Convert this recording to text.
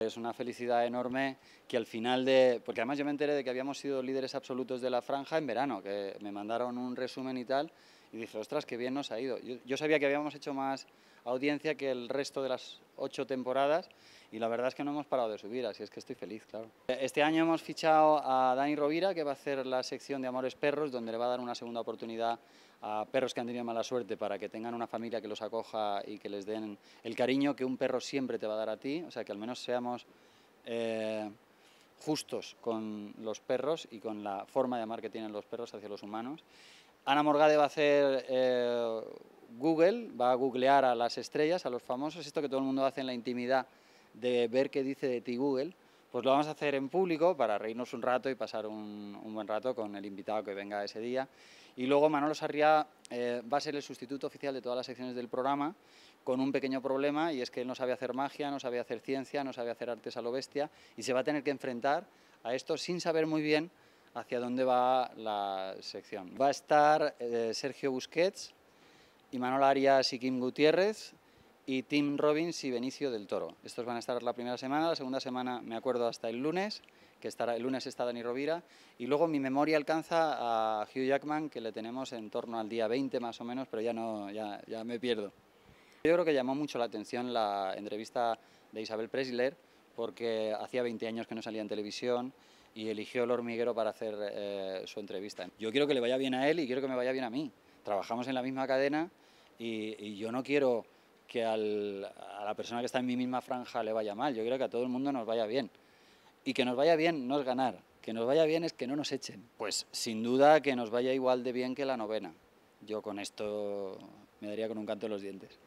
Es una felicidad enorme que al final de... Porque además yo me enteré de que habíamos sido líderes absolutos de la franja en verano, que me mandaron un resumen y tal, y dije, ostras, qué bien nos ha ido. Yo, sabía que habíamos hecho más audiencia que el resto de las ocho temporadas y la verdad es que no hemos parado de subir, así es que estoy feliz, claro. Este año hemos fichado a Dani Rovira, que va a hacer la sección de Amores Perros, donde le va a dar una segunda oportunidad a perros que han tenido mala suerte para que tengan una familia que los acoja y que les den el cariño que un perro siempre te va a dar a ti, o sea, que al menos seamos... Eh, justos con los perros y con la forma de amar que tienen los perros hacia los humanos. Ana Morgade va a hacer eh, Google, va a googlear a las estrellas, a los famosos, esto que todo el mundo hace en la intimidad de ver qué dice de ti Google, pues lo vamos a hacer en público para reírnos un rato y pasar un, buen rato con el invitado que venga ese día. Y luego Manolo Sarriá eh, va a ser el sustituto oficial de todas las secciones del programa, con un pequeño problema, y es que él no sabe hacer magia, no sabe hacer ciencia, no sabe hacer artes a lo bestia, y se va a tener que enfrentar a esto sin saber muy bien hacia dónde va la sección. Va a estar eh, Sergio Busquets, Imanol Arias y Kim Gutiérrez, y Tim Robbins y Benicio del Toro. Estos van a estar la primera semana, la segunda semana me acuerdo hasta el lunes, que estará, el lunes está Dani Rovira, y luego mi memoria alcanza a Hugh Jackman, que le tenemos en torno al día 20 más o menos, pero ya, no, ya, ya me pierdo. Yo creo que llamó mucho la atención la entrevista de Isabel Presler, porque hacía 20 años que no salía en televisión, y eligió el hormiguero para hacer eh, su entrevista. Yo quiero que le vaya bien a él y quiero que me vaya bien a mí. Trabajamos en la misma cadena y, yo no quiero que a la persona que está en mi misma franja le vaya mal, yo quiero que a todo el mundo nos vaya bien. Y que nos vaya bien no es ganar, que nos vaya bien es que no nos echen. Pues sin duda que nos vaya igual de bien que la novena. Yo con esto me daría con un canto en los dientes.